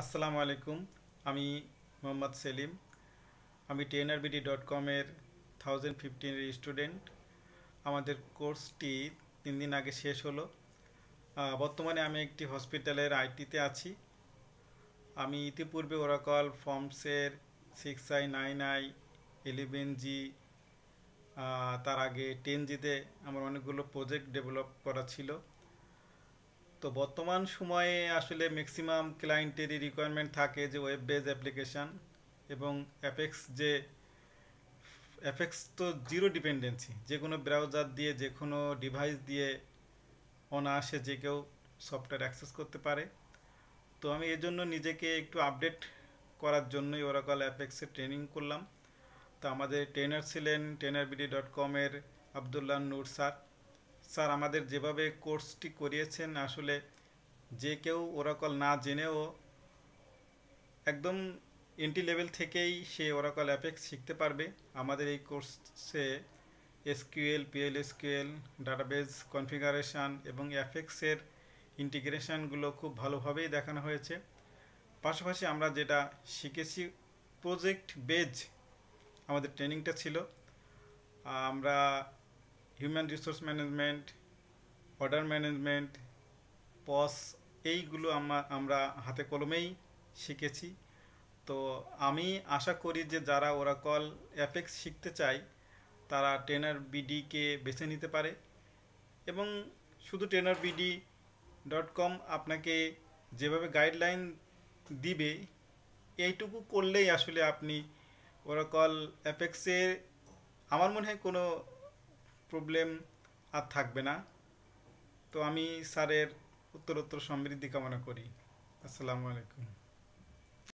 আসসালামু আলাইকুম আমি মোহাম্মদ সেলিম আমি টিএনআরবিডি ডট কমের থাউজেন্ড ফিফটিনের স্টুডেন্ট আমাদের কোর্সটি তিন দিন আগে শেষ হলো বর্তমানে আমি একটি হসপিটালের আইটিতে আছি আমি ইতিপূর্বে ওরাকল ফর্মসের six I nine I eleven G তার আগে টেন জিতে আমার অনেকগুলো প্রজেক্ট ডেভেলপ করা ছিল তো বর্তমান সময়ে আসলে ম্যাক্সিমাম ক্লায়েন্টেরই রিকোয়ারমেন্ট থাকে যে ওয়েব বেজ অ্যাপ্লিকেশান এবং অ্যাপেক্স যে অ্যাপেক্স তো জিরো ডিপেন্ডেন্সি যে কোনো ব্রাউজার দিয়ে যে কোনো ডিভাইস দিয়ে অনায়াসে যে কেউ সফটওয়্যার অ্যাক্সেস করতে পারে তো আমি এর জন্য নিজেকে একটু আপডেট করার জন্যই ওরাকল অ্যাপেক্সে ট্রেনিং করলাম তো আমাদের ট্রেনার ছিলেন ট্রেনার বিডি ডট কমের আবদুল্লাহ নূর স্যার স্যার আমাদের যেভাবে কোর্সটি করিয়েছেন আসলে যে কেউ ওরাকল না জেনেও একদম এন্ট্রি লেভেল থেকেই সে ওরাকল অ্যাপেক্স শিখতে পারবে আমাদের এই কোর্সে SQL PL SQL database configuration এবং অ্যাপেক্সের ইন্টিগ্রেশানগুলো খুব ভালোভাবেই দেখানো হয়েছে পাশাপাশি আমরা যেটা শিখেছি প্রজেক্ট বেজ আমাদের ট্রেনিংটা ছিল আমরা human resource management order management POS এইগুলো আমরা আমরা হাতে কলমেই শিখেছি তো আমি আশা করি যে যারা ওরা কল অ্যাপেক্স শিখতে চায় তারা ট্রেনার বিডিকে বেছে নিতে পারে এবং শুধু ট্রেনার বিডি ডট কম আপনাকে যেভাবে গাইডলাইন দিবে এইটুকু করলেই আসলে আপনি ওরা কল অ্যাপেক্সের আমার মনে হয় কোনো প্রবলেম আর থাকবে না তো আমি স্যারের উত্তরোত্তর সমৃদ্ধি কামনা করি আসসালামু আলাইকুম